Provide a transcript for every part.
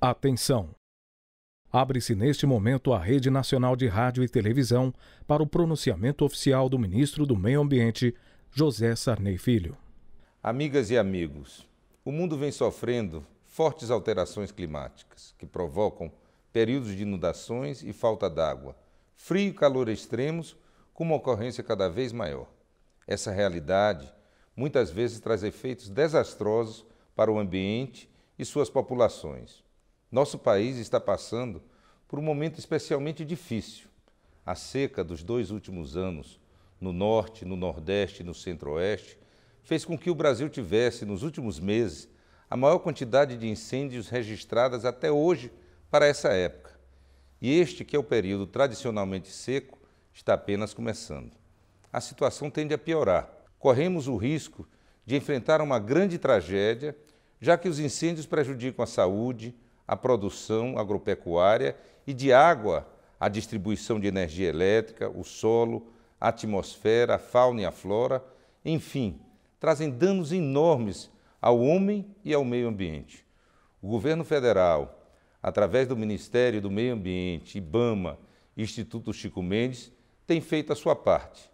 Atenção! Abre-se neste momento a Rede Nacional de Rádio e Televisão para o pronunciamento oficial do ministro do Meio Ambiente, José Sarney Filho. Amigas e amigos, o mundo vem sofrendo fortes alterações climáticas que provocam períodos de inundações e falta d'água, frio e calor extremos com uma ocorrência cada vez maior. Essa realidade muitas vezes traz efeitos desastrosos para o ambiente e suas populações nosso país está passando por um momento especialmente difícil. A seca dos dois últimos anos, no norte, no nordeste e no centro-oeste, fez com que o Brasil tivesse, nos últimos meses, a maior quantidade de incêndios registradas até hoje para essa época. E este, que é o período tradicionalmente seco, está apenas começando. A situação tende a piorar. Corremos o risco de enfrentar uma grande tragédia, já que os incêndios prejudicam a saúde, a produção agropecuária e de água, a distribuição de energia elétrica, o solo, a atmosfera, a fauna e a flora, enfim, trazem danos enormes ao homem e ao meio ambiente. O governo federal, através do Ministério do Meio Ambiente, IBAMA e Instituto Chico Mendes, tem feito a sua parte.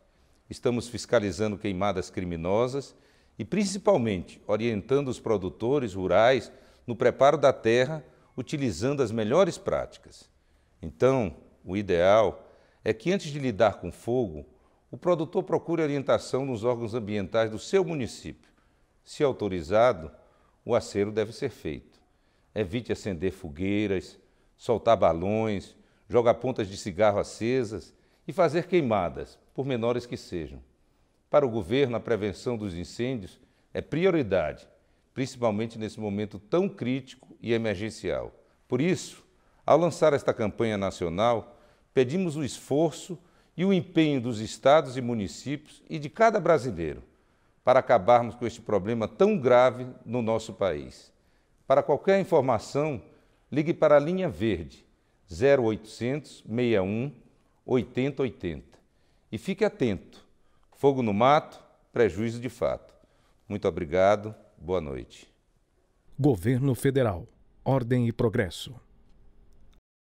Estamos fiscalizando queimadas criminosas e, principalmente, orientando os produtores rurais no preparo da terra utilizando as melhores práticas. Então, o ideal é que antes de lidar com fogo, o produtor procure orientação nos órgãos ambientais do seu município. Se autorizado, o acero deve ser feito. Evite acender fogueiras, soltar balões, jogar pontas de cigarro acesas e fazer queimadas, por menores que sejam. Para o governo, a prevenção dos incêndios é prioridade principalmente nesse momento tão crítico e emergencial. Por isso, ao lançar esta campanha nacional, pedimos o esforço e o empenho dos estados e municípios e de cada brasileiro para acabarmos com este problema tão grave no nosso país. Para qualquer informação, ligue para a linha verde 0800 61 8080 e fique atento. Fogo no mato, prejuízo de fato. Muito obrigado. Boa noite. Governo Federal. Ordem e Progresso.